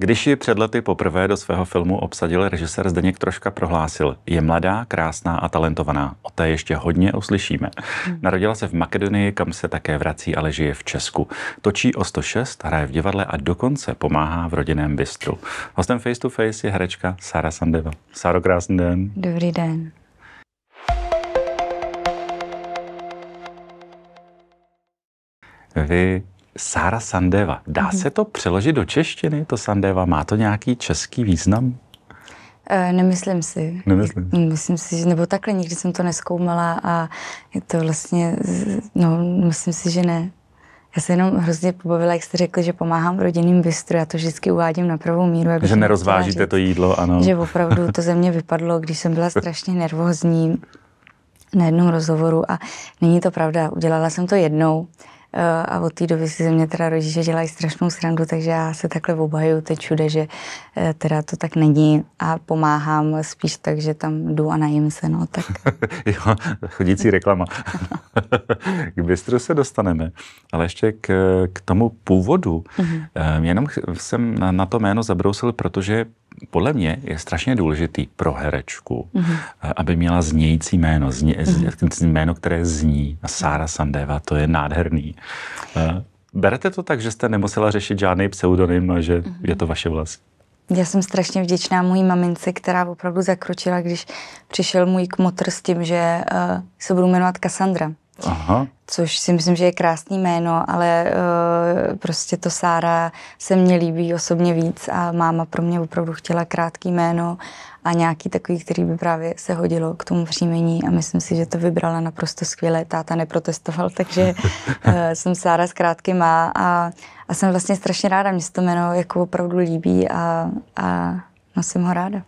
Když ji před lety poprvé do svého filmu obsadil, režisér Zdeněk Troška prohlásil, je mladá, krásná a talentovaná. O té ještě hodně uslyšíme. Hmm. Narodila se v Makedonii, kam se také vrací, ale žije v Česku. Točí o 106, hraje v divadle a dokonce pomáhá v rodinném bistru. Hostem Face to Face je herečka Sara Sandeva. Sáro, krásný den. Dobrý den. Vy Sára Sandeva. Dá mm-hmm. se to přeložit do češtiny, to Sandeva? Má to nějaký český význam? E, nemyslím si. Nemyslím. Myslím si, že, nebo takhle, nikdy jsem to neskoumala a je to vlastně, no, myslím si, že ne. Já se jenom hrozně pobavila, jak jste řekli, že pomáhám v rodinným bistru. Já to vždycky uvádím na pravou míru. že nerozvážíte říct, to jídlo, ano. Že opravdu to ze mě vypadlo, když jsem byla strašně nervózní na jednom rozhovoru a není to pravda. Udělala jsem to jednou, Eh, a od té doby si ze mě teda rodiče dělají strašnou srandu, takže já se takhle obhaju teď všude, že eh, teda to tak není a pomáhám spíš tak, že tam jdu a najím se, no tak. jo, chodící reklama. k bystru se dostaneme, ale ještě k, k tomu původu. Mm-hmm. Jenom jsem na, na to jméno zabrousil, protože podle mě je strašně důležitý pro herečku, mm-hmm. aby měla znějící jméno, zně, mm-hmm. jméno, které zní. A Sára Sandeva, to je nádherný. Eh, berete to tak, že jste nemusela řešit žádný pseudonym a no, že mm-hmm. je to vaše vlast? Já jsem strašně vděčná mojí mamince, která opravdu zakročila, když přišel můj kmotr s tím, že uh, se budu jmenovat Cassandra. Aha. Což si myslím, že je krásný jméno, ale uh, prostě to Sára se mně líbí osobně víc a máma pro mě opravdu chtěla krátký jméno a nějaký takový, který by právě se hodilo k tomu příjmení a myslím si, že to vybrala naprosto skvěle. Táta neprotestoval, takže uh, jsem Sára s krátkým má a, a jsem vlastně strašně ráda, mě se to jméno jako opravdu líbí a, a nosím ho ráda.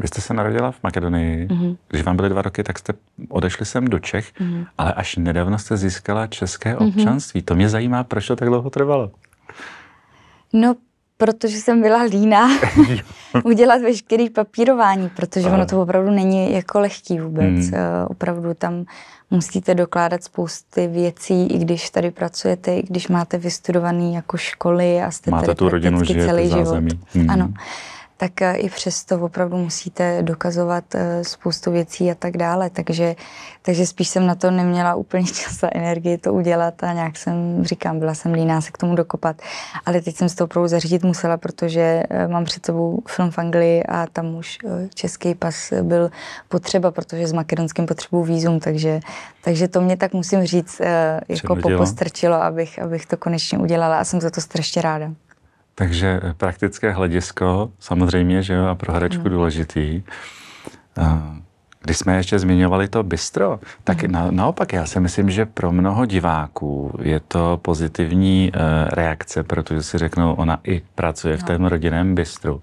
Vy jste se narodila v Makedonii, mm-hmm. když vám byly dva roky, tak jste odešli sem do Čech, mm-hmm. ale až nedávno jste získala české mhm. občanství. Mm-hmm. To mě zajímá, proč to tak dlouho trvalo. No, protože jsem byla líná udělat veškerý papírování, protože ono to opravdu není jako lehký vůbec. Mm. Opravdu tam musíte dokládat spousty věcí, i když tady pracujete, i když máte vystudovaný jako školy a jste máte tady tu rodinu, celý život. Mm. Ano tak eh, i přesto opravdu musíte dokazovat eh, spoustu věcí a tak dále. Takže, takže spíš jsem na to neměla úplně čas a energii to udělat a nějak jsem, říkám, byla jsem líná se k tomu dokopat. Ale teď jsem se to opravdu zařídit musela, protože eh, mám před sebou film v Anglii a tam už český pas byl potřeba, protože s makedonským potřebu výzum, takže, takže to mě tak musím říct, jako popostrčilo, abych, abych to konečně udělala a jsem za to strašně ráda. Takže eh, praktické hledisko samozřejmě, že jo, a pro herečku no. důležitý. Eh, když jsme ještě zmiňovali to bistro, tak mhm. na, naopak já si myslím, že pro mnoho diváků je to pozitivní uh, reakce, protože si řeknou, ona i pracuje v no. tom rodinném bistru.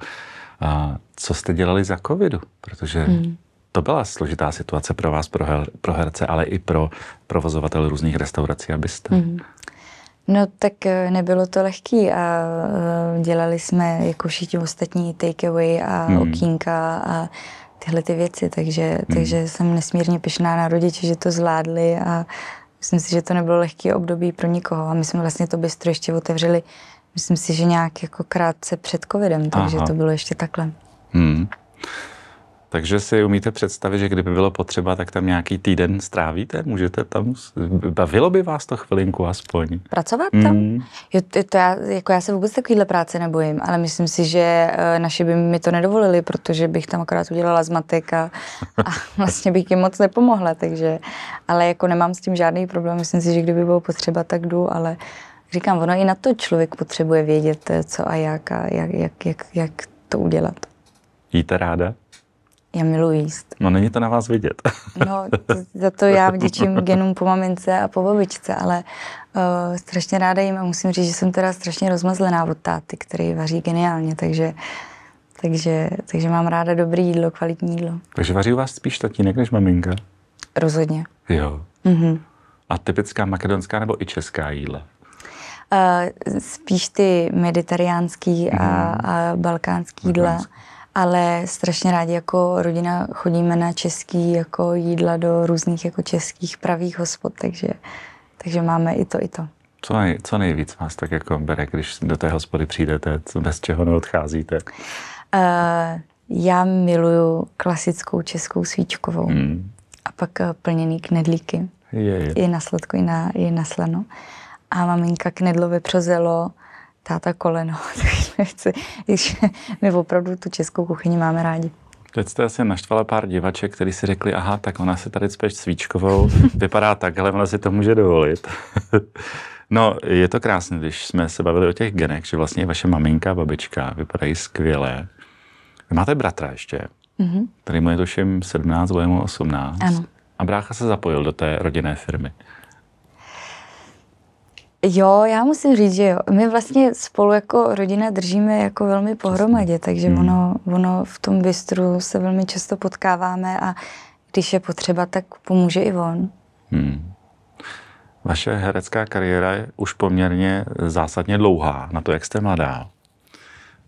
A co jste dělali za covidu? Protože hmm. to byla složitá situace pro vás, pro, her, pro herce, ale i pro provozovatele různých restaurací a bistr. Hmm. No tak eh, nebylo to lehký a eh, dělali jsme jako všichni ostatní takeaway a hmm. okýnka a tyhle ty věci, takže, hmm. takže jsem nesmírně pišná na rodiče, že to zvládli a myslím si, že to nebylo lehký období pro nikoho a my jsme vlastně to bystro ještě otevřeli, myslím si, že nějak jako krátce před covidem, takže Aha. to bylo ještě takhle. Hmm. Takže si umíte představit, že kdyby bylo potřeba, tak tam nějaký týden strávíte? Můžete tam, bavilo by vás to chvilinku aspoň? Pracovat hmm. tam? Mm. Jo, to já, jako já se vůbec takovýhle práce nebojím, ale myslím si, že eh, naši by mi to nedovolili, protože bych tam akorát udělala zmatek a, a vlastně bych jim moc nepomohla, takže, ale jako nemám s tím žádný problém, myslím si, že kdyby bylo potřeba, tak jdu, ale říkám, ono i na to člověk potřebuje vědět, eh, co a jak a jak, jak, jak, jak to udělat. Jíte ráda? Já miluji jíst. No není to na vás vidět. no, za to já vděčím genům po mamince a po babičce, ale uh, strašně ráda jim a musím říct, že jsem teda strašně rozmazlená od táty, který vaří geniálně, takže takže, takže mám ráda dobrý jídlo, kvalitní jídlo. Takže vaří u vás spíš tatínek než maminka? Rozhodně. Jo. Mm-hmm. A typická makedonská nebo i česká jídla? Uh, spíš ty mediteriánský mm. a, mhm. a balkánský jídla. Balkánský ale strašně rádi jako rodina chodíme na český jako jídla do různých jako českých pravých hospod, takže, takže máme i to, i to. Co, nej, co nejvíc vás tak jako bere, když do té hospody přijdete, co, bez čeho neodcházíte? Uh, já miluju klasickou českou svíčkovou hmm. a pak eh, plněný knedlíky. Je, je. I na sladko, i na, i na slano. A maminka knedlo vypřozelo, táta koleno. chci, když my opravdu tu českou kuchyni máme rádi. Teď jste asi naštvala pár divaček, kteří si řekli, aha, tak ona se tady cpeš svíčkovou, vypadá ale ona si to může dovolit. no, je to krásné, když jsme se bavili o těch genech, že vlastně vaše maminka a babička vypadají skvěle. Vy máte bratra ještě, mm-hmm. který mu je tuším 17, 18. Ano. A brácha se zapojil do té rodinné firmy. Jo, já musím říct, že jo. My vlastně spolu jako rodina držíme jako velmi pohromadě, takže hmm. ono, ono v tom bistru se velmi často potkáváme a když je potřeba, tak pomůže i on. Hmm. Vaše herecká kariéra je už poměrně zásadně dlouhá, na to, jak jste mladá.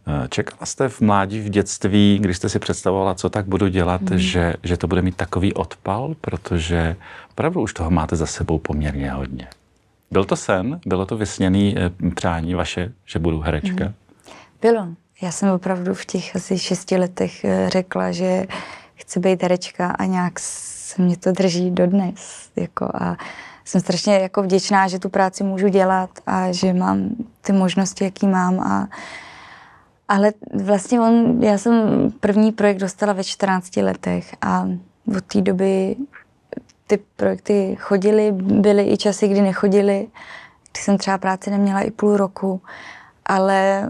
Eh, čekala jste v mládí, v dětství, když jste si představovala, co tak budu dělat, hmm. že, že to bude mít takový odpal, protože opravdu už toho máte za sebou poměrně hodně. Byl to sen? Bylo to vysněný eh, přání vaše, že budu herečka? Mm. Bylo. Já jsem opravdu v těch asi šesti letech eh, řekla, že chci být herečka a nějak se mě to drží dodnes. Jako a jsem strašně jako vděčná, že tu práci můžu dělat a že mám ty možnosti, jaký mám. A, ale vlastně on, já jsem první projekt dostala ve 14 letech a od té doby ty projekty chodily, byly i časy, kdy nechodily, kdy jsem třeba práci neměla i půl roku, ale eh,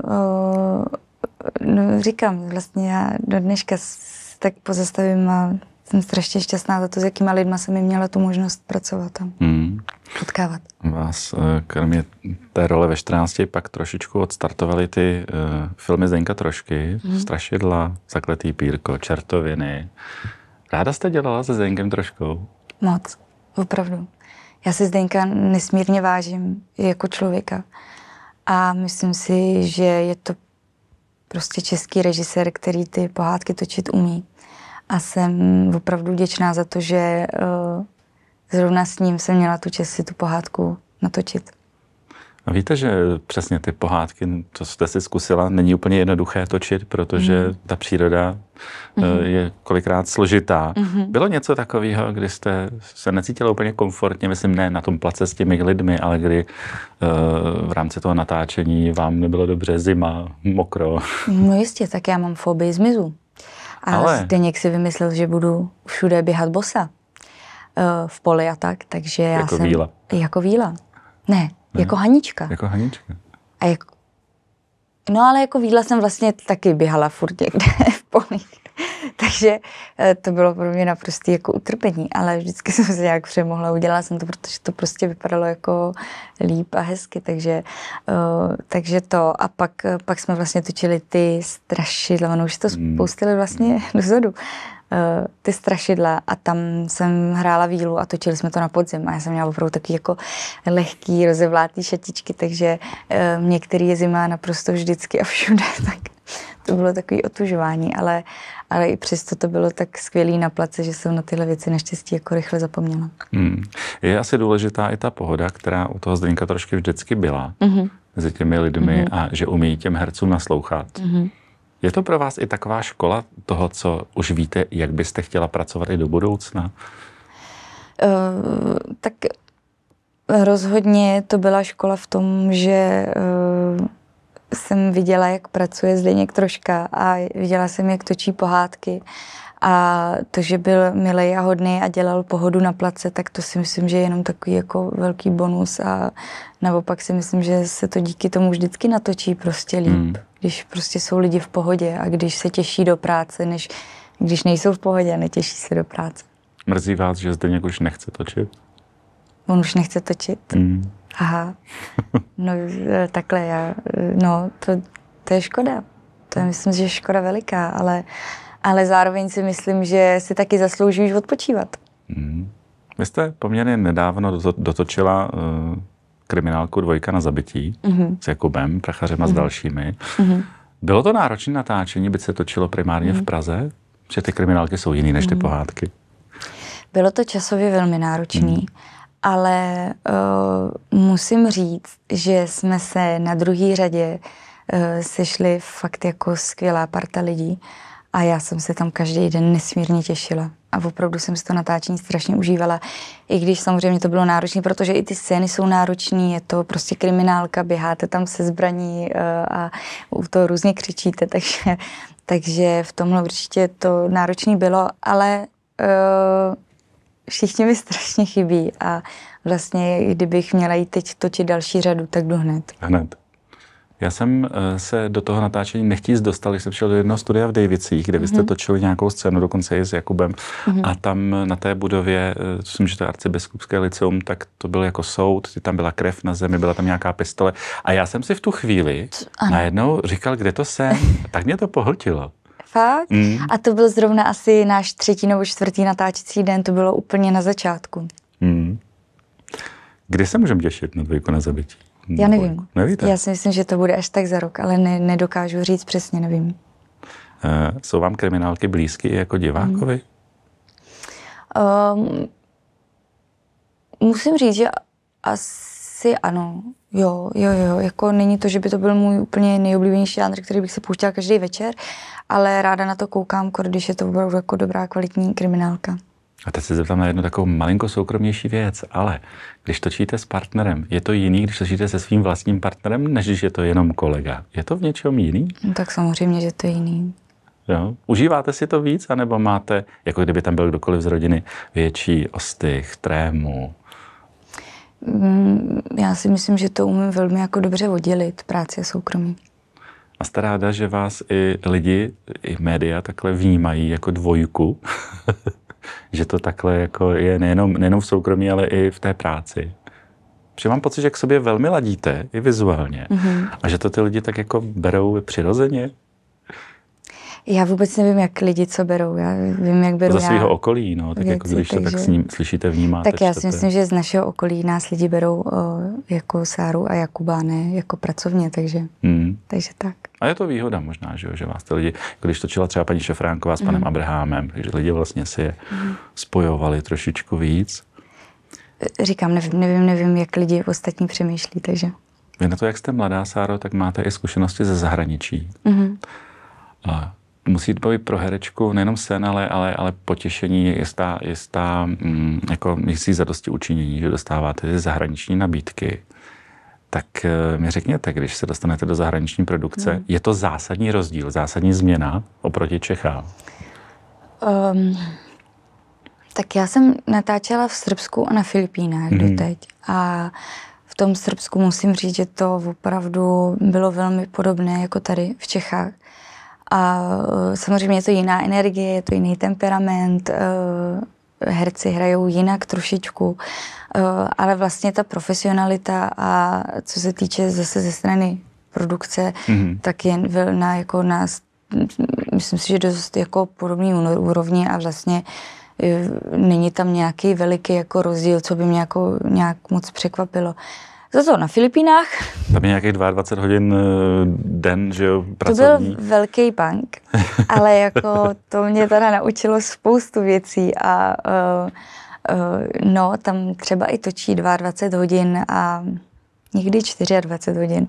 no, říkám, vlastně já do dneška tak pozastavím a jsem strašně šťastná za to, s jakýma lidma jsem mi měla tu možnost pracovat a hmm. potkávat. Vás, eh, kromě té role ve 14, pak trošičku odstartovaly ty uh, filmy Zdenka Trošky, hmm. Strašidla, Zakletý pírko, Čertoviny. Ráda jste dělala se Zdenkem Troškou? Moc, opravdu. Já si Zdenka nesmírně vážím jako člověka. A myslím si, že je to prostě český režisér, který ty pohádky točit umí. A jsem opravdu děčná za to, že uh, zrovna s ním jsem měla tu čest si tu pohádku natočit. A víte, že přesně ty pohádky, to jste si zkusila, není úplně jednoduché točit, protože mm. ta příroda mm-hmm. je kolikrát složitá. Mm-hmm. Bylo něco takového, kdy jste se necítila úplně komfortně, myslím ne na tom place s těmi lidmi, ale kdy uh, v rámci toho natáčení vám nebylo dobře zima, mokro? No jistě, tak já mám fobii zmizu. A ale... Zdeněk si vymyslel, že budu všude běhat bosa. Uh, v poli a tak, takže já jako jsem... Víla. Jako víla. Ne, ne? Jako Hanička. Jako Hanička. A jak... No ale jako výdla jsem vlastně taky běhala furt někde v polích. Takže eh, to bylo pro mě naprosto jako utrpení, ale vždycky jsem se nějak přemohla, udělala jsem to, protože to prostě vypadalo jako líp a hezky, takže, uh, takže to. A pak, eh, pak jsme vlastně točili ty strašidla, ono už to hmm. spoustili vlastně dozadu. Eh, ty strašidla a tam jsem hrála vílu a točili jsme to na podzim a já jsem měla opravdu taky jako lehký, rozevlátý šatičky, takže uh, eh, některý je zima naprosto vždycky a všude, tak to bylo takový otužování, ale, ale i přesto to bylo tak skvělý na place, že jsem na tyhle věci naštěstí jako rychle zapomněla. Hmm. Je asi důležitá i ta pohoda, která u toho Zdenka trošku vždycky byla. Mm-hmm mezi těmi lidmi mm-hmm. a že umí těm hercům naslouchat. Mm-hmm. Je to pro vás i taková škola toho, co už víte, jak byste chtěla pracovat i do budoucna? Uh, tak rozhodně to byla škola v tom, že uh, jsem viděla, jak pracuje Zdeněk Troška a viděla jsem, jak točí pohádky a to, že byl milej a hodný a dělal pohodu na place, tak to si myslím, že je jenom takový jako velký bonus a naopak si myslím, že se to díky tomu vždycky natočí prostě líp. Hmm když prostě jsou lidi v pohodě a když se těší do práce, než když nejsou v pohodě a netěší se do práce. Mrzí vás, že Zdeněk už nechce točit? On už nechce točit? Mm. Aha. No e, takhle já, e, no to, to je škoda. To je myslím, že škoda veliká, ale, ale zároveň si myslím, že si taky zaslouží už odpočívat. Mm. Vy jste poměrně nedávno dotočila e, kriminálku Dvojka na zabití mm-hmm. s Jakubem, Prachařem mm-hmm. s mhm. dalšími. Mm-hmm. Bylo to náročné natáčení, byť se točilo primárně mm-hmm. v mhm. Praze? Že ty kriminálky jsou jiný než ty mm-hmm. pohádky. Bylo to časově velmi náročné, mm-hmm. ale uh, musím říct, že jsme se na druhý řadě uh, sešli fakt jako skvělá parta lidí a já jsem se tam každý den nesmírně těšila a opravdu jsem si to natáčení strašně užívala, i když samozřejmě to bylo náročné, protože i ty scény jsou náročné, je to prostě kriminálka, běháte tam se zbraní eh, a u toho různě křičíte, takže, takže v tomhle určitě to náročné bylo, ale eh, všichni mi strašně chybí a vlastně kdybych měla jít teď točit další řadu, tak jdu hned. Hned. Já jsem eh, se do toho natáčení nechtíc dostal, když jsem šel do jednoho studia v Davicích, kde mm-hmm. točili nějakou scénu, dokonce i s Jakubem. Mm-hmm. A tam na té budově, eh, myslím, že to je arcibiskupské liceum, tak to byl jako soud, tam byla krev na zemi, byla tam nějaká pistole. A já jsem si v tu chvíli ano. najednou říkal, kde to jsem. Tak mě to pohltilo. Fakt? Mm. A to byl zrovna asi náš třetí nebo čtvrtý natáčecí den, to bylo úplně na začátku. Mm. Kdy se můžeme těšit na dvojku na zabití? Já nevím. Nevíte? Já si myslím, že to bude až tak za rok, ale ne, nedokážu říct přesně, nevím. Uh, jsou vám kriminálky blízky jako divákovi? Um, musím říct, že asi ano. Jo, jo, jo. Jako není to, že by to byl můj úplně nejoblíbenější žánr, který bych se pouštěla každý večer, ale ráda na to koukám, když je to opravdu jako dobrá kvalitní kriminálka. A teď se zeptám na jednu takovou malinko soukromější věc, ale když točíte s partnerem, je to jiný, když točíte se svým vlastním partnerem, než když je to jenom kolega. Je to v něčem jiný? No, tak samozřejmě, že to je jiný. Jo? Užíváte si to víc, anebo máte, jako kdyby tam byl kdokoliv z rodiny, větší ostych, trému? Mm, já si myslím, že to umím velmi jako dobře oddělit, práci a soukromí. A jste ráda, že vás i lidi, i média takhle vnímají jako dvojku? že to takhle jako je nejenom, nejenom v soukromí, ale i v té práci. Protože mám pocit, že k sobě velmi ladíte, i vizuálně. Mm-hmm. A že to ty lidi tak jako berou přirozeně. Já vůbec nevím, jak lidi co berou. Já vím, jak berou. Ze svého okolí, no, tak jako věci, jako když takže, to tak s ním slyšíte, vnímáte. Tak já si myslím, že z našeho okolí nás lidi berou o, jako Sáru a Jakuba, ne jako pracovně, takže, hmm. takže tak. A je to výhoda možná, že, jo, že vás ty lidi, jako když točila třeba paní Šefránková s panem hmm. Abrahamem, takže lidi vlastně si je hmm. spojovali trošičku víc. Říkám, nevím, nevím, nevím, jak lidi ostatní přemýšlí, takže. Vy na to, jak jste mladá, Sáro, tak máte i zkušenosti ze zahraničí. Mm-hmm. A musí být pro herečku nejenom sen, ale, ale, ale potěšení, jistá, jistá mm, jako za dosti učinění, že dostáváte ty zahraniční nabídky. Tak eh, mi řekněte, když se dostanete do zahraniční produkce, hmm. je to zásadní rozdíl, zásadní změna oproti Čechám? Um, tak já jsem natáčela v Srbsku a na Filipínách hmm. doteď. A v tom Srbsku musím říct, že to opravdu bylo velmi podobné jako tady v Čechách. A eh, samozřejmě je to jiná energie, je to jiný temperament, eh, herci hrajou jinak trošičku, eh, ale vlastně ta profesionalita a co se týče zase ze strany produkce, mm-hmm. tak je na, jako na, myslím si, že dost jako podobný úrovni a vlastně není tam nějaký veliký jako rozdíl, co by mě jako nějak moc překvapilo. Za to na Filipínách. Tam je nějakých 22 hodin eh, den, že jo, pracovní. To byl velký punk, ale jako to mě teda naučilo spoustu věcí a uh, uh, no, tam třeba i točí 22 hodin a někdy 24 hodin.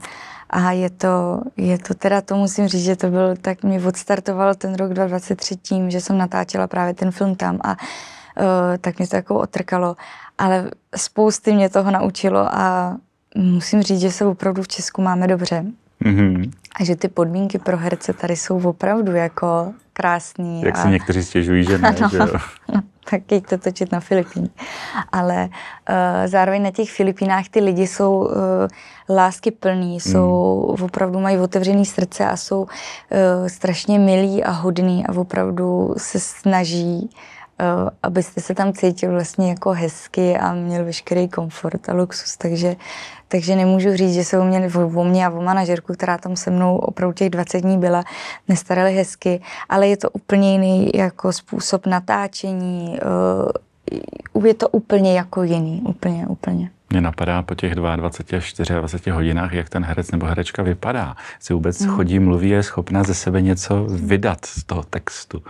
A je to, je to teda, to musím říct, že to byl, tak mě odstartoval ten rok 2023 tím, že jsem natáčela právě ten film tam a uh, tak mě to jako otrkalo. Ale spousty mě toho naučilo a musím říct, že se opravdu v Česku máme dobře. Mm-hmm. A že ty podmínky pro herce tady jsou opravdu jako krásný. Jak a... si někteří stěžují, že ne, ano, že jo? tak jít to točit na Filipíně. Ale uh, zároveň na těch Filipínách ty lidi jsou uh, eh, lásky plní, hmm. jsou, mm. opravdu mají otevřené srdce a jsou uh, strašně milí a hodní a opravdu se snaží Eh, abyste se tam cítil vlastně jako hezky a měl veškerý komfort a luxus, takže, takže nemůžu říct, že se o mě, o mě a o manažerku, která tam se mnou opravdu těch 20 dní byla, nestarali hezky, ale je to úplně jiný jako způsob natáčení, eh, je to úplně jako jiný, úplně, úplně. Mě napadá po těch 22 až 24 hodinách, jak ten herec nebo herečka vypadá. Si vůbec hmm. chodí, mluví, je schopná ze sebe něco vydat z toho textu.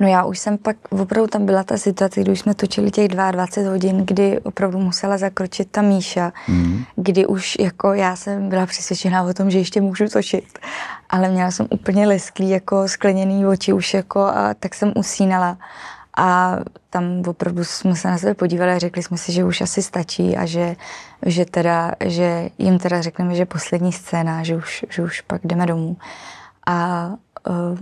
No já už jsem pak, opravdu tam byla ta situace, kdy už jsme točili těch 22 hodin, kdy opravdu musela zakročit ta Míša, mm. kdy už jako já jsem byla přesvědčená o tom, že ještě můžu točit, ale měla jsem úplně lesklý, jako skleněný oči už jako a tak jsem usínala. A tam opravdu jsme se na sebe podívali a řekli jsme si, že už asi stačí a že, že, teda, že jim teda řekneme, že poslední scéna, že už, že už pak jdeme domů. A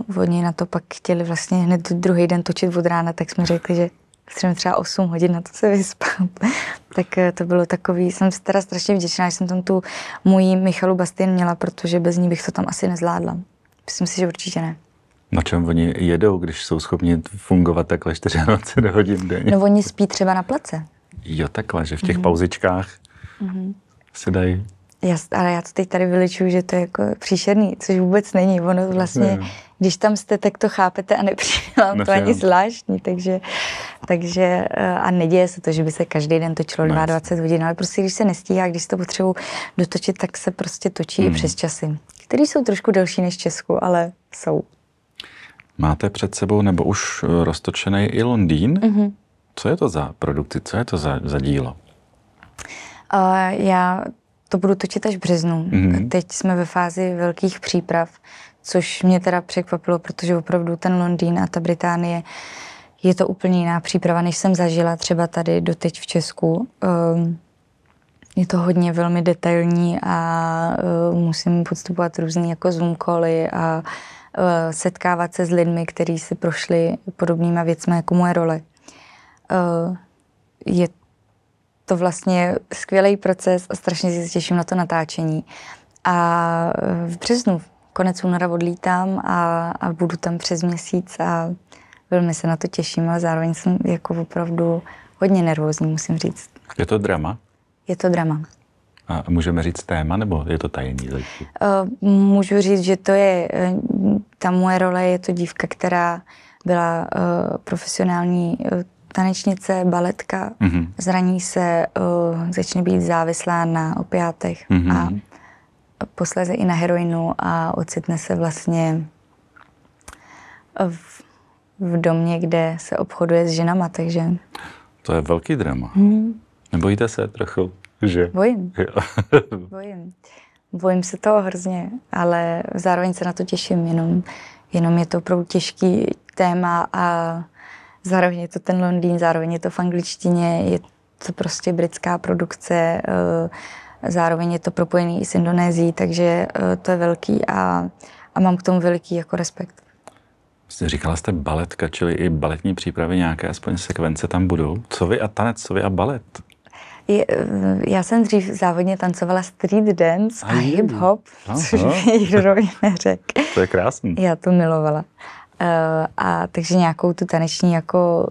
uh, oni na to pak chtěli vlastně hned druhý den točit od rána, tak jsme řekli, že chceme třeba 8 hodin na to se vyspat. tak eh, to bylo takový, jsem teda strašně vděčná, že jsem tam tu mojí Michalu Bastin měla, protože bez ní bych to tam asi nezvládla. Myslím si, že určitě ne. Na čem oni jedou, když jsou schopni fungovat takhle 24 hodin denně? No oni spí třeba na place. Jo, takhle, že v těch mm-hmm. pauzičkách mm-hmm. se dají já, ale já to teď tady vylečuju, že to je jako příšerný, což vůbec není. Ono vlastně, ne. když tam jste, tak to chápete a nepřijde vám to ani zvláštní. Takže, takže eh, a neděje se to, že by se každý den točilo 22 no, ne. hodin, ale prostě když se nestíhá, když to potřebuji dotočit, tak se prostě točí hmm. i přes časy, které jsou trošku delší než Česku, ale jsou. Máte před sebou nebo už eh, roztočený i Londýn? Mm-hmm. Co je to za produkci, co je to za, za dílo? Uh, já to budu točit až v březnu. Mm-hmm. Teď jsme ve fázi velkých příprav, což mě teda překvapilo, protože opravdu ten Londýn a ta Británie je to úplně jiná příprava, než jsem zažila třeba tady doteď v Česku. Um, je to hodně velmi detailní a uh, musím podstupovat různé jako Zoom cally a uh, setkávat se s lidmi, kteří si prošli podobnýma věcmi jako moje role. Uh, je to vlastně skvělý proces a strašně se těším na to natáčení. A eh, v březnu, konec února odlítám a, a budu tam přes měsíc a velmi se na to těším, ale zároveň jsem jako opravdu hodně nervózní, musím říct. Je to drama? Je to drama. A můžeme říct téma, nebo je to tajemný? Uh, můžu říct, že to je, eh, ta moje role je to dívka, která byla uh, profesionální uh, tanečnice, baletka, mm-hmm. zraní se, uh, začne být závislá na opiátech mm-hmm. a posléze i na heroinu a ocitne se vlastně v, v domě, kde se obchoduje s ženama, takže... To je velký drama. Hmm. Nebojíte se trochu, že? Bojím. Bojím. Bojím se toho hrozně, ale zároveň se na to těším, jenom, jenom je to opravdu těžký téma a Zároveň je to ten Londýn, zároveň je to v angličtině, je to prostě britská produkce, eh, zároveň je to propojený s Indonésií, takže eh, to je velký a, a mám k tomu veliký jako respekt. Jste říkala jste baletka, čili i baletní přípravy, nějaké aspoň sekvence tam budou. Co vy a tanec, co vy a balet? Eh, já jsem dřív závodně tancovala street dance a, a hip-hop, což mi nikdo neřekl. To je krásný. Já to milovala. Eh, a takže nějakou tu taneční jako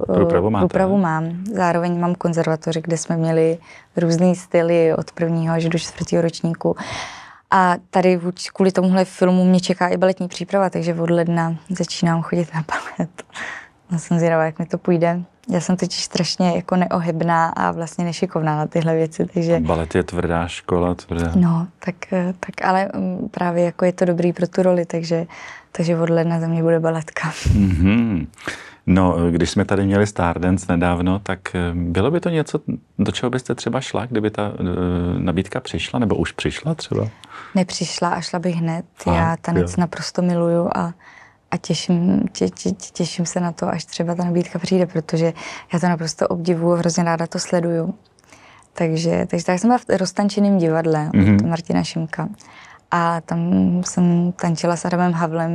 úpravu eh, mám. Zároveň mám konzervatoři, kde jsme měli různé styly od prvního až do čtvrtého ročníku. A tady kvůli tomuhle filmu mě čeká i baletní příprava, takže od ledna začínám chodit na balet. No, jsem zvědavá, jak mi to půjde. Já jsem totiž strašně jako neohybná a vlastně nešikovná na tyhle věci, takže... Balet je tvrdá škola, tvrdá. No, tak, tak ale mm, právě jako je to dobrý pro tu roli, takže, takže od ledna za mě bude baletka. Mm-hmm. No, když jsme tady měli Stardance nedávno, tak eh, bylo by to něco, do čeho byste třeba šla, kdyby ta uh, nabídka přišla, nebo už přišla třeba? Nepřišla a šla bych hned. Aha, Já tanec jo. naprosto miluju a a těším, tě, tě, těším se na to, až třeba ta nabídka přijde, protože já to naprosto obdivuju, hrozně ráda to sleduju. Takže, takže tak jsem byla v roztančeném divadle mm-hmm. od mhm. Martina Šimka. A tam jsem tančila s Adamem Havlem,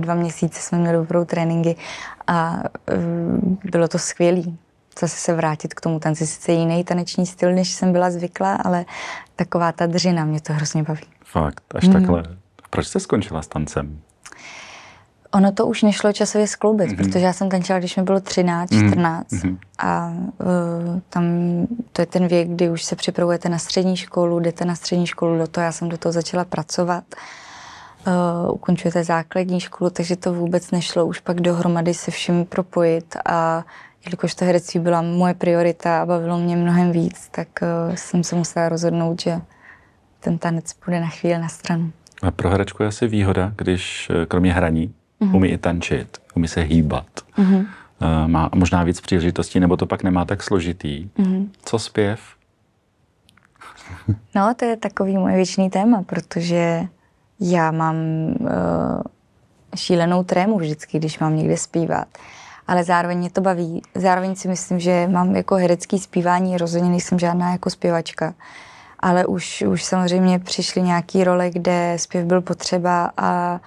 dva měsíce jsme měli dobrou tréninky a eh, bylo to skvělé. Zase se vrátit k tomu tanci, sice jiný taneční styl, než jsem byla zvyklá, ale taková ta dřina, mě to hrozně baví. Fakt, až mm. takhle. Mhm. Proč jste skončila s tancem? Ono to už nešlo časově skloubit, mm-hmm. protože já jsem tančila, když mi bylo 13, 14 mm-hmm. a uh, tam to je ten věk, kdy už se připravujete na střední školu, jdete na střední školu do toho, já jsem do toho začala pracovat, uh, ukončujete základní školu, takže to vůbec nešlo už pak dohromady se vším propojit a jelikož to herectví byla moje priorita a bavilo mě mnohem víc, tak uh, jsem se musela rozhodnout, že ten tanec půjde na chvíli na stranu. A pro herečku je asi výhoda, když kromě hraní mm-hmm. umí i tančit, umí se hýbat, mm-hmm. Uh, má možná víc příležitostí, nebo to pak nemá tak složitý. Mm-hmm. Co zpěv? no, to je takový můj věčný téma, protože já mám uh, šílenou trému vždycky, když mám někde zpívat. Ale zároveň mě to baví. Zároveň si myslím, že mám jako herecký zpívání, rozhodně nejsem žádná jako zpěvačka. Ale už, už samozřejmě přišly nějaké role, kde zpěv byl potřeba a uh,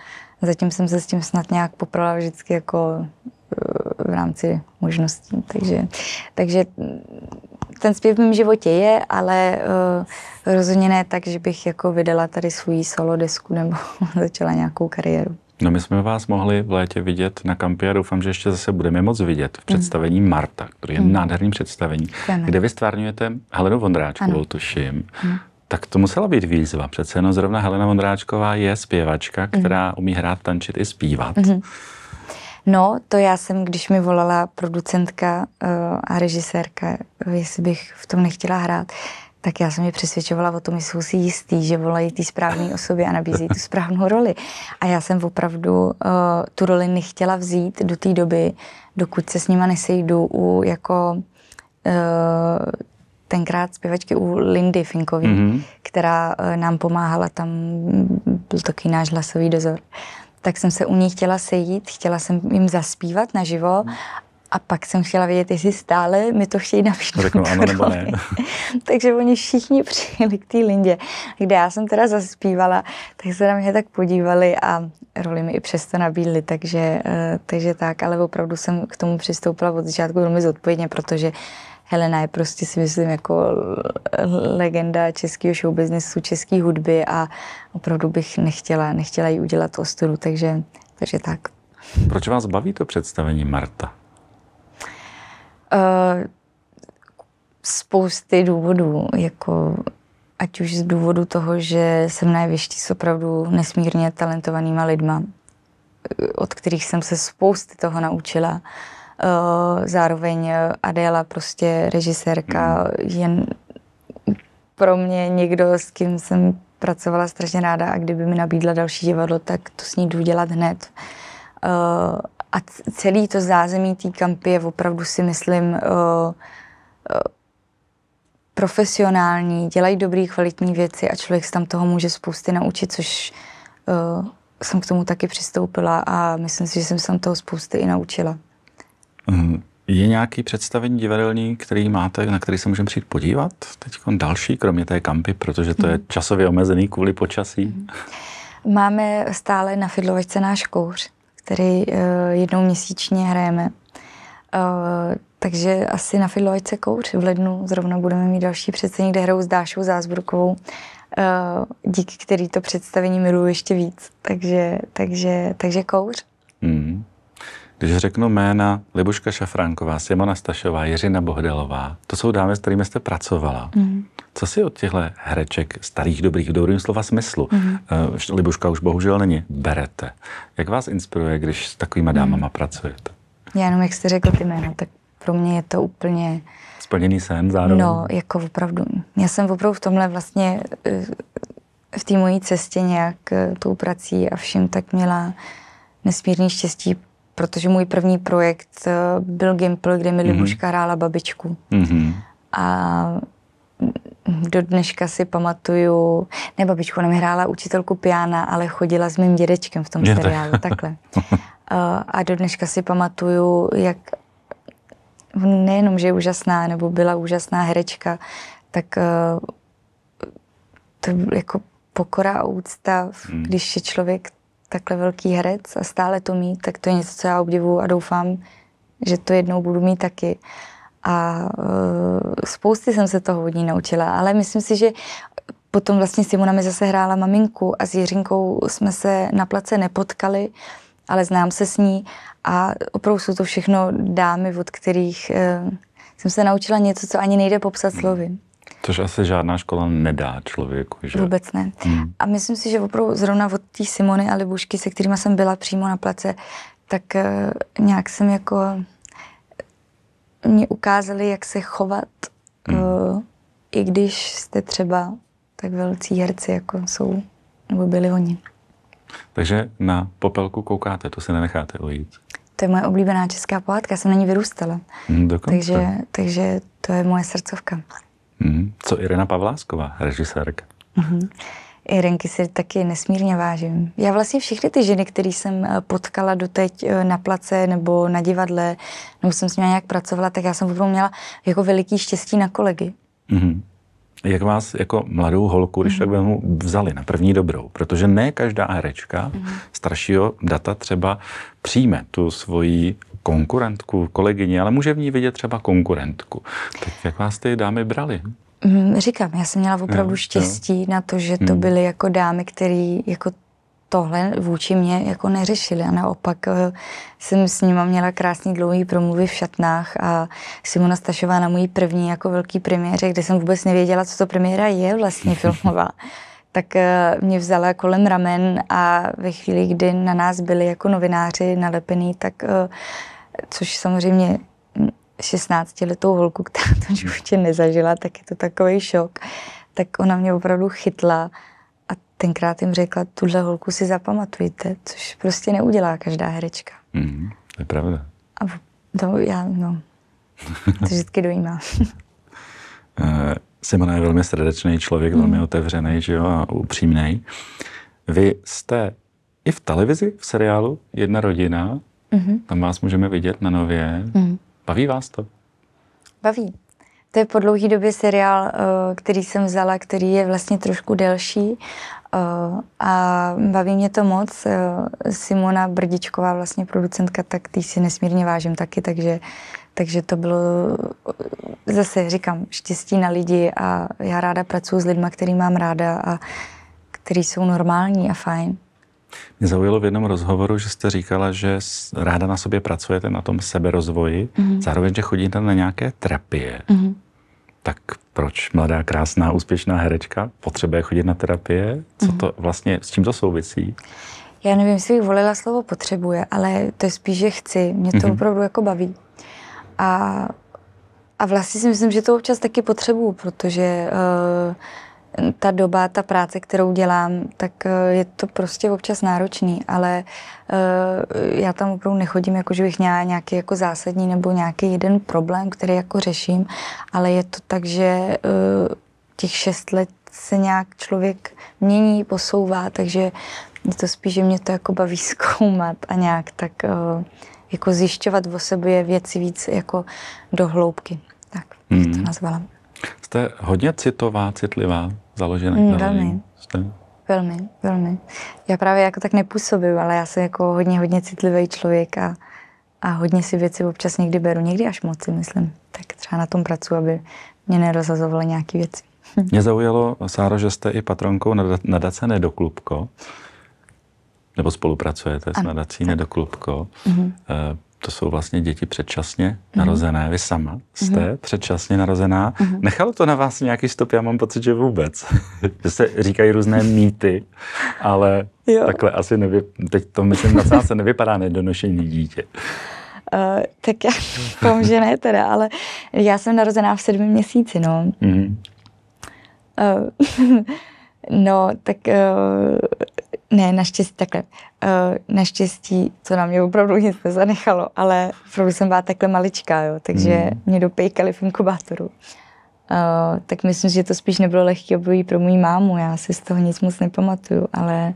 Zatím jsem se s tím snad nějak poprala vždycky jako eh, v rámci možností. Takže, takže ten zpěv v mém životě je, ale uh, rozhodně ne tak, že bych jako vydala tady svůj solo desku nebo začala nějakou kariéru. No my jsme vás mohli v létě vidět na kampě a doufám, že ještě zase budeme moc vidět v mm. představení Marta, který je mm. nádherný představení, ano. kde vy stvárňujete Helenu Vondráčku, tuším. Ano. Mm. Tak to musela být výzva. Přece jenom zrovna Helena Vondráčková je zpěvačka, mhm. která umí hrát, tančit i zpívat. Mm-hmm. No, to já jsem, když mi volala producentka eh, a režisérka, jestli bych v tom nechtěla hrát, tak já jsem mi přesvědčovala o tom, že jsou si jistý, že volají ty správné osoby a nabízí tu správnou roli. A já jsem opravdu uh, tu roli nechtěla vzít do té doby, dokud se s nima nesejdu u jako uh, tenkrát zpěvačky u Lindy Finkový, mm-hmm. která eh, nám pomáhala, tam byl taky náš hlasový dozor. Tak jsem se u ní chtěla sejít, chtěla jsem jim zaspívat naživo a pak jsem chtěla vědět, jestli stále mi to chtějí napíšet. Řeknu ano nebo ne. Takže oni všichni přijeli k té Lindě, kde já jsem teda zaspívala, tak se na mě tak podívali a roli mi i přesto nabídli, takže, eh, takže tak, ale opravdu jsem k tomu přistoupila od začátku velmi zodpovědně, protože Helena je prostě si myslím jako legenda českého showbiznesu, české hudby a opravdu bych nechtěla, nechtěla jí udělat ostudu, takže, takže tak. Proč vás baví to představení Marta? Uh, spousty důvodů, jako ať už z důvodu toho, že jsem na jevišti s opravdu nesmírně talentovanýma lidma, eh, od kterých jsem se spousty toho naučila. Uh, Eh, zároveň eh, Adéla prostě režisérka, hmm. jen pro mě někdo, s kým jsem pracovala strašně ráda a kdyby mi nabídla další divadlo, tak to s ní jdu dělat hned. Eh, a celý to zázemí té kampy je opravdu si myslím profesionální, dělají dobré, kvalitní věci a člověk se tam toho může spousty naučit, což jsem k tomu taky přistoupila a myslím si, že jsem se tam toho spousty i naučila. Mm-hmm. Je nějaký představení divadelní, který máte, na který se můžeme přijít podívat? Teď další, kromě té kampy, protože to je mm-hmm. časově omezený kvůli počasí. Mm-hmm. Máme stále na Fidlovačce náš kouř, který eh, jednou měsíčně hrajeme. Eh, takže asi na Fidlovačce kouř. V lednu zrovna budeme mít další představení, kde hrajou s Dášou Zázbrukovou, eh, díky který to představení miluji ještě víc. Takže, takže, takže kouř. Mm. Když řeknu jména Libuška Šafránková, Simona Stašová, Jiřina Bohdelová, to jsou dámy, s kterými jste pracovala. Mm. Co si od těchto hereček starých, dobrých, dobrým slova smyslu, mm. uh, eh, Libuška už bohužel není, berete? Jak vás inspiruje, když s takovými mhm. dámama mm. pracujete? Já jenom, jak jste řekl ty jména, tak pro mě je to úplně... Splněný sen zároveň? No, jako opravdu. Já jsem opravdu v tomhle vlastně eh, v té mojí cestě nějak eh, tou prací a vším tak měla nesmírný štěstí, protože můj první projekt eh, byl Gimple, kde mi mm-hmm. Libuška hrála babičku. Mm-hmm. A do dneška si pamatuju, ne babičku, ona mi hrála učitelku piana, ale chodila s mým dědečkem v tom Je seriálu, tak. takhle. Eh, a do dneška si pamatuju, jak nejenom, že je úžasná, nebo byla úžasná herečka, tak eh, to jako pokora a úcta, hmm. když je člověk takhle velký herec a stále to mít, tak to je něco, co já obdivuju a doufám, že to jednou budu mít taky. A uh, spousty jsem se toho od ní naučila, ale myslím si, že potom vlastně Simona mi zase hrála maminku a s Jiřinkou jsme se na place nepotkali, ale znám se s ní a opravdu jsou to všechno dámy, od kterých uh, jsem se naučila něco, co ani nejde popsat slovy. Což asi žádná škola nedá člověku, že? Vůbec ne. Hmm. A myslím si, že opravdu zrovna od té Simony a Libušky, se kterými jsem byla přímo na place, tak uh, nějak jsem jako... Eh, mě ukázali, jak se chovat, hmm. uh, i když jste třeba tak velcí herci, jako jsou, nebo byli oni. Takže na popelku koukáte, to se nenecháte ujít. To je moje oblíbená česká pohádka, jsem na ní vyrůstala. Hmm, takže, takže to je moje srdcovka. Mm, co Irena Pavlásková, režisérka? Mm-hmm. Irenky si taky nesmírně vážím. Já vlastně všechny ty ženy, které jsem eh, potkala doteď eh, na place nebo na divadle, nebo jsem s nimi nějak pracovala, tak já jsem opravdu měla jako veliký štěstí na kolegy. Mm-hmm. Jak vás jako mladou holku, když mm-hmm. tak mhm. vezmu, vzali na první dobrou? Protože ne každá herečka mm-hmm. staršího data třeba přijme tu svoji konkurentku, kolegyni, ale může v ní vidět třeba konkurentku. Tak jak vás ty dámy brali? Mm, říkám, já jsem měla opravdu jo, štěstí jo. na to, že to mm. byly jako dámy, které jako tohle vůči mě jako neřešili a naopak eh, jsem s nima měla krásný dlouhý promluvy v šatnách a Simona Stašová na můj první jako velký premiéře, kde jsem vůbec nevěděla, co to premiéra je vlastně filmová, tak eh, mě vzala kolem ramen a ve chvíli, kdy na nás byli jako novináři nalepený, tak uh, což samozřejmě 16-letou holku, která to ještě nezažila, tak je to takový šok, tak ona mě opravdu chytla a tenkrát jim řekla, tuhle holku si zapamatujte, což prostě neudělá každá herečka. Mm, to je pravda. A to já, no, to vždycky dojímá. Eh, Simona je velmi srdečný člověk, mm. velmi otevřený že jo, a upřímný. Vy jste i v televizi, v seriálu Jedna rodina, Mm-hmm. Tam vás můžeme vidět na nově. Mm-hmm. Baví vás to? Baví. To je po dlouhý době seriál, eh, který jsem vzala, který je vlastně trošku delší eh, a baví mě to moc. Eh, Simona Brdičková, vlastně producentka, tak ty si nesmírně vážím taky, takže, takže to bylo zase, říkám, štěstí na lidi a já ráda pracuji s lidmi, který mám ráda a který jsou normální a fajn. Mě zaujalo v jednom rozhovoru, že jste říkala, že ráda na sobě pracujete na tom seberozvoji, mm-hmm. zároveň, že chodíte na nějaké terapie. Mm-hmm. Tak proč mladá, krásná, úspěšná herečka potřebuje chodit na terapie? Co mhm. to vlastně, s čím to souvisí? Já nevím, jestli bych volila slovo potřebuje, ale to je spíš, že chci. Mě to mm-hmm. opravdu jako baví. A, a vlastně si myslím, že to občas taky potřebuju, protože uh, ta doba, ta práce, kterou dělám, tak eh, je to prostě občas náročný, ale eh, já tam opravdu nechodím, jako že bych měla nějaký jako zásadní nebo nějaký jeden problém, který jako řeším, ale je to tak, že eh, těch šest let se nějak člověk mění, posouvá, takže je to spíš, že mě to jako baví zkoumat a nějak tak jako zjišťovat o sobě věci víc jako do hloubky. Tak bych to hmm. nazvala. Jste hodně citová, citlivá? založený. Mm, velmi. Velmi, velmi. Já právě jako tak nepůsobím, ale já jsem jako hodně, hodně citlivý člověk a, a hodně si věci občas někdy beru, někdy až moc si myslím. Tak třeba na tom pracuji, aby mě nerozazovaly nějaké věci. Mě zaujalo, Sára, že jste i patronkou nadace Nedoklubko, nebo spolupracujete s nadací Nedoklubko. Mm-hmm to jsou vlastně děti předčasně mhm. narozené. Mm. Vy sama jste mm. předčasně narozená. Mm. Nechalo to na vás nějaký stop? Já mám pocit, že vůbec. že se říkají různé mýty, ale jo. takhle asi nevy... teď to myslím na se nevypadá nedonošení dítě. Uh, tak já doufám, že ne teda, ale já jsem narozená v sedmi měsíci, no. Mm. Uh, no, tak uh, ne, naštěstí takhle. Uh, naštěstí, co na mě opravdu nic nezanechalo, ale opravdu jsem byla takhle maličká, jo, takže mm. mě dopejkali v inkubátoru. Uh, tak myslím, že to spíš nebylo lehké období pro můj mámu, já si z toho nic moc nepamatuju, ale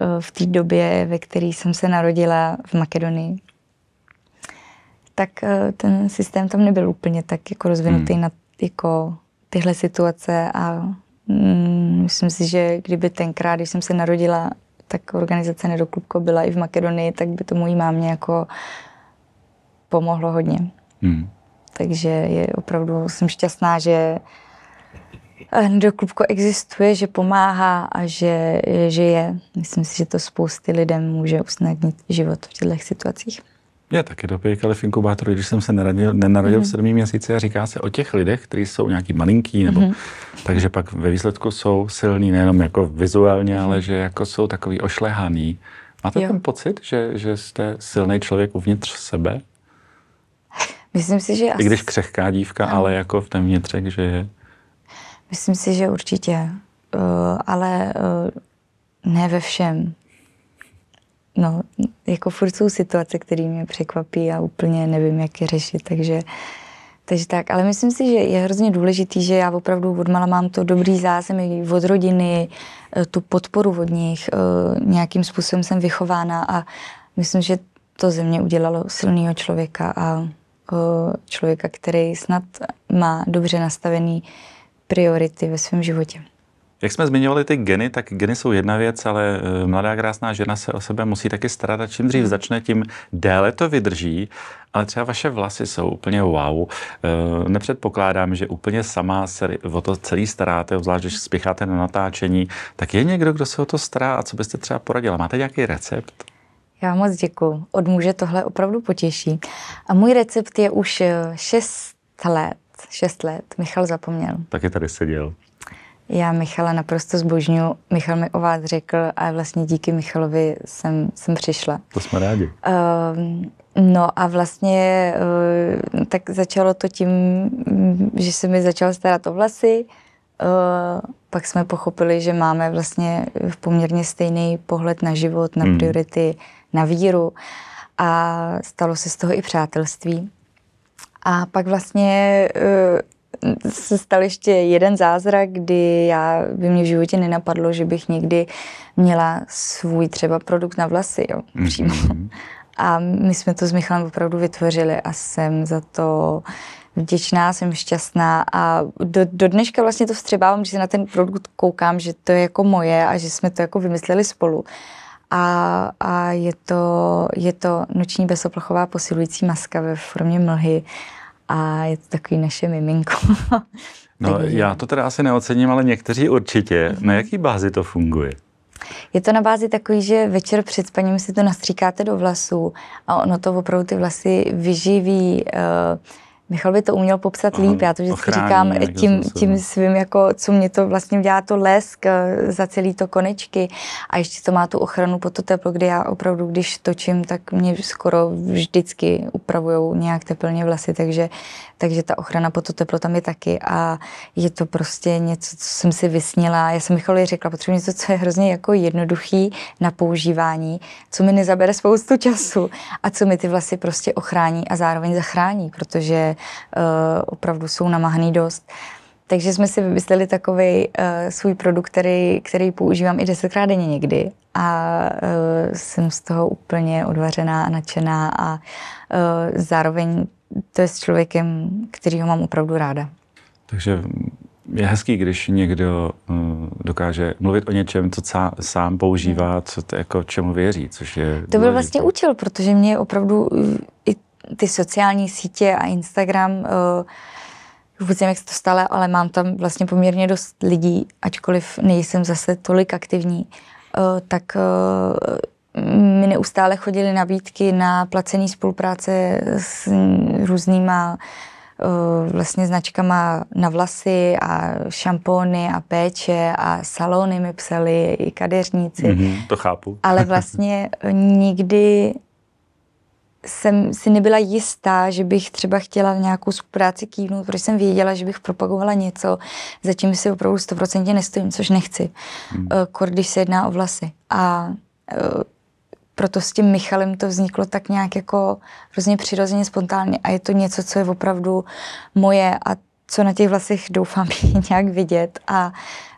uh, v té době, ve které jsem se narodila v Makedonii, tak uh, ten systém tam nebyl úplně tak jako rozvinutý hmm. na jako tyhle situace a mm, myslím si, že kdyby tenkrát, když jsem se narodila tak organizace Nedoklubko byla i v Makedonii, tak by to mojí mámě jako pomohlo hodně. Hmm. Takže je opravdu, jsem šťastná, že eh, Nedoklubko existuje, že pomáhá a že, že je. Myslím si, že to spousty lidem může usnadnit život v těchto situacích. Je taky ale v inkubátoru, když jsem se nenarodil, nenarodil mm-hmm. v mhm. sedmém měsíci a říká se o těch lidech, kteří jsou nějaký malinký, nebo mm-hmm. takže pak ve výsledku jsou silní nejenom jako vizuálně, mm-hmm. ale že jako jsou takový ošlehaný. Máte jo. ten pocit, že, že jste silný člověk uvnitř sebe? Myslím si, že... I asi... když křehká dívka, no. ale jako v ten vnitřek, že je... Myslím si, že určitě. Uh, ale uh, ne ve všem no, jako furt jsou situace, které mě překvapí a úplně nevím, jak je řešit, takže, takže tak. Ale myslím si, že je hrozně důležitý, že já opravdu mala mám to dobrý zázemí od rodiny, eh, tu podporu od nich, eh, nějakým způsobem jsem vychována a myslím, že to ze mě udělalo silného člověka a eh, člověka, který snad má dobře nastavený priority ve svém životě. Jak jsme zmiňovali ty geny, tak geny jsou jedna věc, ale eh, mladá krásná žena se o sebe musí taky starat a čím dřív hmm. začne, tím déle to vydrží. Ale třeba vaše vlasy jsou úplně wow. Eh, nepředpokládám, že úplně sama se o to celý staráte, obzvlášť když spěcháte na natáčení. Tak je někdo, kdo se o to stará a co byste třeba poradila? Máte nějaký recept? Já moc děkuji. Od muže tohle opravdu potěší. A můj recept je už 6 eh, let. 6 let. Michal zapomněl. Taky tady seděl. Já Michala naprosto zbožňuju. Michal mi o vás řekl a vlastně díky Michalovi jsem, jsem přišla. To jsme rádi. Uh, no a vlastně uh, tak začalo to tím, že se mi začal starat o vlasy. Uh, pak jsme pochopili, že máme vlastně v poměrně stejný pohled na život, na mm. na víru a stalo se z toho i přátelství. A pak vlastně uh, se stal ještě jeden zázrak, kdy já by mě v životě nenapadlo, že bych někdy měla svůj třeba produkt na vlasy, jo, mhm. přímo. Mm-hmm. A my jsme to s Michalem opravdu vytvořili a jsem za to vděčná, jsem šťastná a do, do dneška vlastně to vstřebávám, že se na ten produkt koukám, že to je jako moje a že jsme to jako vymysleli spolu. A, a je, to, je to noční bezoplachová posilující maska ve formě mlhy a je to takový naše miminko. no, já to teda asi neocením, ale někteří určitě. Na jaký bázi to funguje? Je to na bázi takový, že večer před spaním si to nastříkáte do vlasů a ono to opravdu ty vlasy vyživí, uh, Michal by to uměl popsat líp, já to vždycky říkám tím, tím svým, jako, co mě to vlastně dělá to lesk, eh, za celý to konečky a ještě to má tu ochranu po to teplo, kdy já opravdu, když točím, tak mě skoro vždycky upravují nějak teplně vlasy, takže, takže ta ochrana po to teplo tam je taky a je to prostě něco, co jsem si vysnila. Já jsem Michalovi řekla, potřebuji něco, co je hrozně jako jednoduchý na používání, co mi nezabere spoustu času a co mi ty vlasy prostě ochrání a zároveň zachrání, protože Eh, opravdu jsou namáhaný dost. Takže jsme si vymysleli takový uh, eh, svůj produkt, který, který používám i desetkrát denně někdy. A uh, jsem z toho úplně odvařená a nadšená a uh, zároveň to je s člověkem, kterýho mám opravdu ráda. Takže je hezký, když někdo uh, dokáže mluvit o něčem, co cá, sám používá, co to, jako čemu věří, což je... To byl důležitý. vlastně účel, protože mě opravdu i ty sociální sítě a Instagram, uh, vůbec nevím, jak se to stalo, ale mám tam vlastně poměrně dost lidí, ačkoliv nejsem zase tolik aktivní, uh, tak uh, mi neustále chodily nabídky na placení spolupráce s různýma vlastně značkama na vlasy a šampóny a péče a salony mi psali i kadeřníci. Mm-hmm, to chápu. Ale vlastně nikdy jsem si nebyla jistá, že bych třeba chtěla nějakou spolupráci kývnout, protože jsem věděla, že bych propagovala něco, zatím si opravdu stoprocentně nestojím, což nechci, hmm. Eh, kor když se jedná o vlasy. A eh, proto s tím Michalem to vzniklo tak nějak jako hrozně přirozeně, spontánně a je to něco, co je opravdu moje a co na těch vlasech doufám nějak vidět a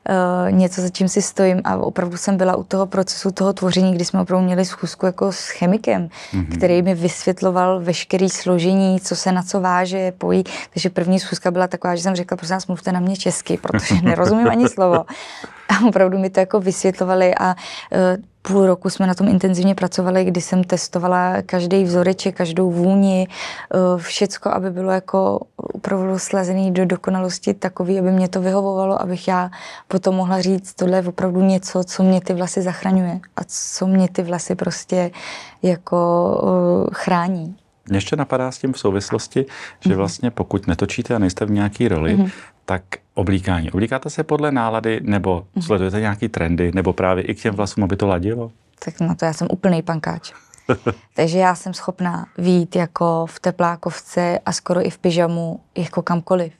Eh, něco, za čím si stojím a opravdu jsem byla u toho procesu toho tvoření, kdy jsme opravdu měli schůzku jako s chemikem, mm-hmm. který mi vysvětloval veškerý složení, co se na co váže, pojí. Takže první schůzka byla taková, že jsem řekla, prosím vás, mluvte na mě česky, protože nerozumím ani slovo. A opravdu mi to jako vysvětlovali a eh, půl roku jsme na tom intenzivně pracovali, kdy jsem testovala každý vzoreček, každou vůni, eh, všecko, aby bylo jako opravdu slazený do dokonalosti takový, aby mě to vyhovovalo, abych já potom mohla říct, tohle je opravdu něco, co mě ty vlasy zachraňuje a co mě ty vlasy prostě jako eh, chrání. Mě ještě napadá s tím v souvislosti, že mhm. vlastně pokud netočíte a nejste v nějaký roli, mm-hmm. tak oblíkání. Oblíkáte se podle nálady, nebo mhm. sledujete nějaký trendy, nebo právě i k těm vlasům, aby to ladilo? Tak na to já jsem úplný pankáč. Takže já jsem schopná výjít jako v teplákovce a skoro i v pyžamu jako kamkoliv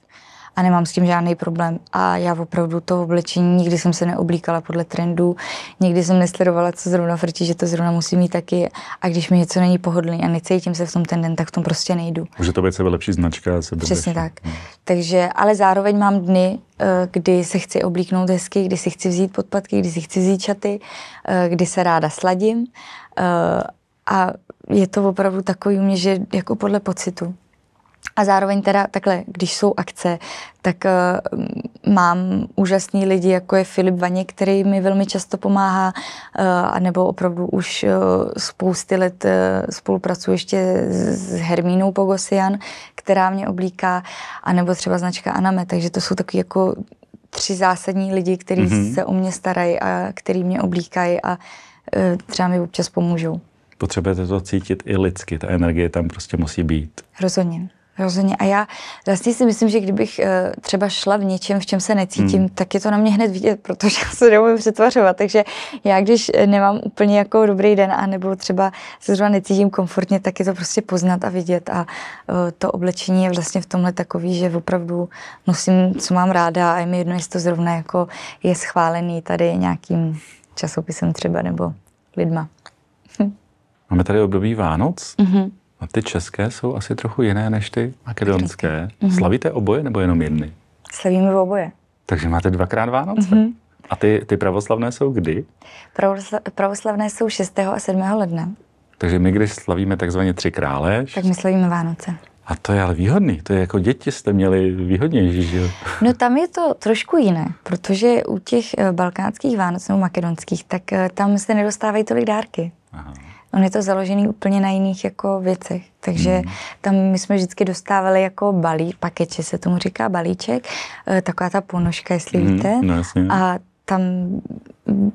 a nemám s tím žádný problém. A já opravdu to oblečení, nikdy jsem se neoblíkala podle trendů, nikdy jsem nesledovala, co zrovna frčí, že to zrovna musí mít taky. A když mi něco není pohodlné a necítím se v tom ten den, tak v tom prostě nejdu. Může to být sebe lepší značka. Sebe Přesně lepší. tak. Hmm. Takže, ale zároveň mám dny, eh, kdy se chci oblíknout hezky, kdy si chci vzít podpatky, kdy si chci vzít čaty, eh, kdy se ráda sladím. Eh, a je to opravdu takový u mě, že jako podle pocitu. A zároveň teda takhle, když jsou akce, tak uh, mám úžasný lidi, jako je Filip Vaně, který mi velmi často pomáhá, uh, eh, anebo opravdu už uh, spousty let uh, spolupracuji ještě s, Hermínou Pogosian, která mě oblíká, anebo třeba značka Aname, takže to jsou takový jako tři zásadní lidi, kteří mm-hmm. se o mě starají a který mě oblíkají a uh, třeba mi občas pomůžou. Potřebujete to cítit i lidsky, ta energie tam prostě musí být. Rozhodně. Rozhodně. A já vlastně si myslím, že kdybych eh, třeba šla v něčem, v čem se necítím, hmm. tak je to na mě hned vidět, protože já se neumím přetvařovat. Takže já, když eh, nemám úplně jako dobrý den, a nebo třeba se zrovna necítím komfortně, tak je to prostě poznat a vidět. A eh, to oblečení je vlastně v tomhle takový, že opravdu nosím, co mám ráda a je mi jedno, jestli to zrovna jako je schválený tady nějakým časopisem třeba nebo lidma. Máme tady období Vánoc. Mm-hmm. A ty české jsou asi trochu jiné než ty makedonské. Mm-hmm. Slavíte oboje nebo jenom jedny? Slavíme oboje. Takže máte dvakrát Vánoce. Mm-hmm. A ty, ty pravoslavné jsou kdy? Pravosla, pravoslavné jsou 6. a 7. ledna. Takže my, když slavíme takzvaně tři krále... Tak my slavíme Vánoce. A to je ale výhodný, to je jako děti jste měli výhodnější, že jo? No tam je to trošku jiné, protože u těch eh, balkánských Vánoc nebo makedonských, tak eh, tam se nedostávají tolik dárky on je to založený úplně na jiných jako věcech. Takže mm. tam my jsme vždycky dostávali jako balí, pakeče se tomu říká, balíček, eh, taková ta ponožka, jestli mm. víte. No, jasně. A tam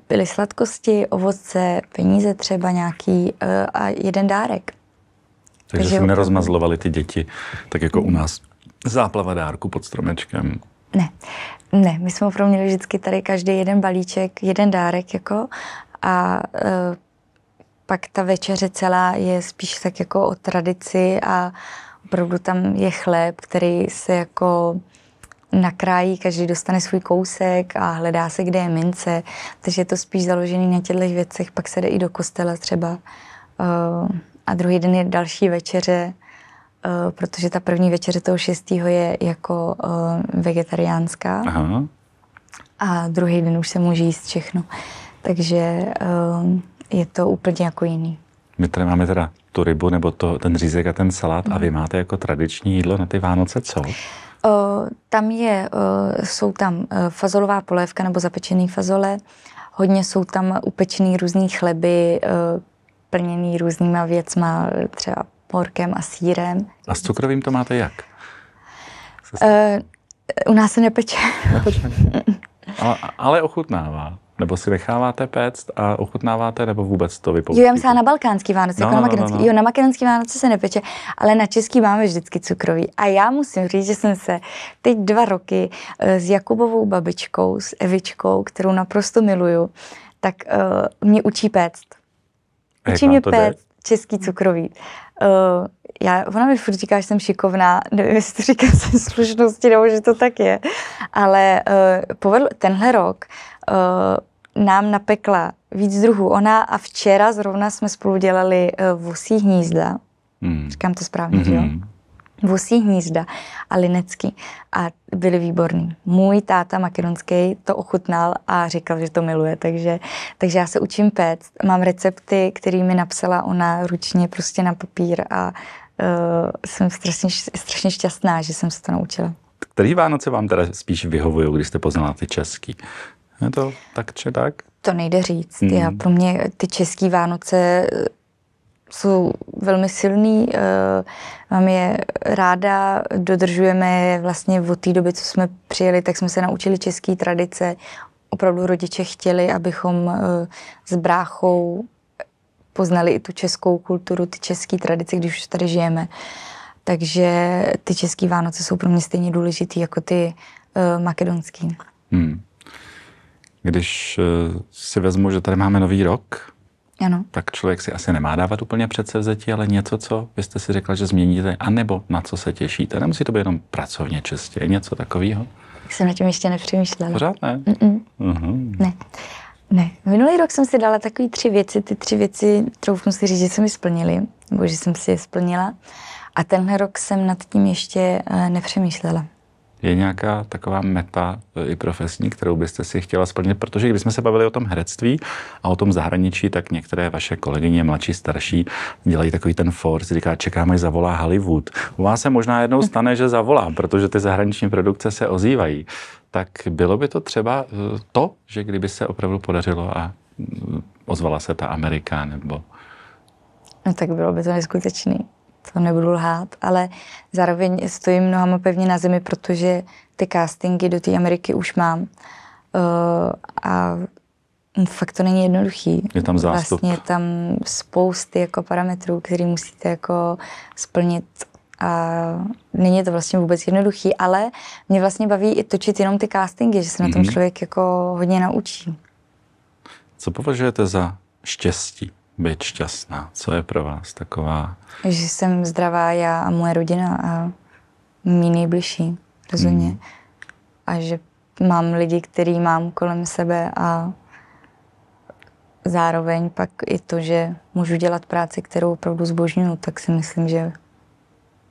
byly sladkosti, ovoce, peníze třeba nějaký eh, a jeden dárek. Takže, Takže se nerozmazlovali ty děti, tak jako u nás záplava dárku pod stromečkem. Ne, ne, my jsme opravdu měli vždycky tady každý jeden balíček, jeden dárek jako a eh, pak ta večeře celá je spíš tak jako o tradici a opravdu tam je chléb, který se jako nakrájí, každý dostane svůj kousek a hledá se, kde je mince. Takže je to spíš založený na těchto věcech. Pak se jde i do kostela třeba eh, a druhý den je další večeře, eh, protože ta první večeře toho šestého je jako eh, vegetariánská. Aha. A druhý den už se může jíst všechno. Takže je to úplně jako jiný. My tady máme teda tu rybu nebo to, ten řízek a ten salát mm. a vy mhm. máte jako tradiční jídlo na ty Vánoce co? O, tam je, o, jsou tam e, fazolová polévka nebo zapečený fazole, hodně jsou tam upečený různý chleby, o, e, plněný různýma věcma, třeba porkem a sírem. A s cukrovým to máte jak? Uh, u nás se nepeče. nepeče. ale, ale ochutnává. Nebo si necháváte péct a ochutnáváte, nebo vůbec to vypouštíte? Jo, já myslím na balkánský Vánoce, no, jako no, na no, no, makedonský. No, no, Jo, na makedonský Vánoce se nepeče, ale na český máme vždycky cukroví. A já musím říct, že jsem se teď dva roky eh, s Jakubovou babičkou, s Evičkou, kterou naprosto miluju, tak uh, mě učí péct. Učí mě péct český cukrový. Uh, já, ona mi furt říká, že jsem šikovná, nevím, jestli to říká se slušnosti, nebo že to tak je, ale uh, povedl tenhle rok uh, nám napekla víc druhů. Ona a včera zrovna jsme spolu dělali uh, vosí hnízda. Hmm. Říkám to správně, mm-hmm. jo? Hmm vusí hnízda a linecký a byli výborný. Můj táta makedonský to ochutnal a říkal, že to miluje, takže, takže já se učím péct. Mám recepty, které mi napsala ona ručně prostě na papír a uh, jsem strašně, strašně šťastná, že jsem se to naučila. Který Vánoce vám teda spíš vyhovují, když jste poznala ty český? Je to tak či tak? To nejde říct. Mm. Já, pro mě ty český Vánoce jsou velmi silný, eh, mám je ráda, dodržujeme je vlastně od té doby, co jsme přijeli, tak jsme se naučili české tradice. Opravdu rodiče chtěli, abychom eh, s bráchou poznali i tu českou kulturu, ty české tradice, když už tady žijeme. Takže ty české Vánoce jsou pro mě stejně důležitý jako ty uh, makedonský. Hmm. Když uh, si vezmu, že tady máme nový rok, ano. Tak člověk si asi nemá dávat úplně předsevzetí, ale něco, co byste si řekla, že změníte, anebo na co se těšíte. Nemusí to být jenom pracovně čistě, něco takového. Jsem na tím ještě nepřemýšlela. Pořád ne? Mm-mm. Uh-huh. Ne. Ne. Minulý rok jsem si dala takové tři věci, ty tři věci, troufnu si říct, že jsem mi splnili, nebo že jsem si je splnila. A tenhle rok jsem nad tím ještě eh, nepřemýšlela. Je nějaká taková meta e, i profesní, kterou byste si chtěla splnit? Protože když jsme se bavili o tom herectví a o tom zahraničí, tak některé vaše kolegyně, mladší, starší, dělají takový ten force, říká, čekáme, až zavolá Hollywood. U vás se možná jednou stane, že zavolá, protože ty zahraniční produkce se ozývají. Tak bylo by to třeba e, to, že kdyby se opravdu podařilo a ozvala se ta Amerika nebo... No tak bylo by to neskutečný to nebudu lhát, ale zároveň stojím nohama pevně na zemi, protože ty castingy do té Ameriky už mám. Uh, a fakt to není jednoduchý. Je tam zástup. Vlastně tam spousty jako parametrů, které musíte jako splnit a není to vlastně vůbec jednoduchý, ale mě vlastně baví i točit jenom ty castingy, že se na tom mhm. člověk jako hodně naučí. Co považujete za štěstí? být šťastná? Co je pro vás taková? Že jsem zdravá já a moje rodina a mý nejbližší, rozhodně. Mm. A že mám lidi, který mám kolem sebe a zároveň pak i to, že můžu dělat práci, kterou opravdu zbožňuju, tak si myslím, že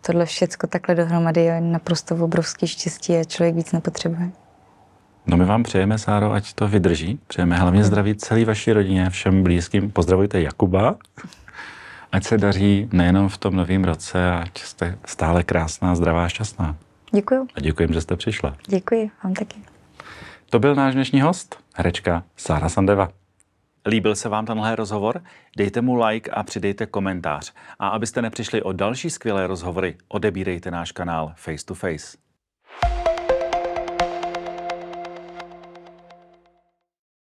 tohle všecko takhle dohromady je naprosto obrovský štěstí a člověk víc nepotřebuje. No my vám přejeme, Sáro, ať to vydrží. Přejeme hlavně zdraví celé vaší rodině, všem blízkým. Pozdravujte Jakuba. Ať se daří nejenom v tom novém roce, ať jste stále krásná, zdravá, šťastná. Děkuji. A děkuji, že jste přišla. Děkuji, vám taky. To byl náš dnešní host, herečka Sára Sandeva. Líbil se vám tenhle rozhovor? Dejte mu like a přidejte komentář. A abyste nepřišli o další skvělé rozhovory, odebírejte náš kanál Face to Face.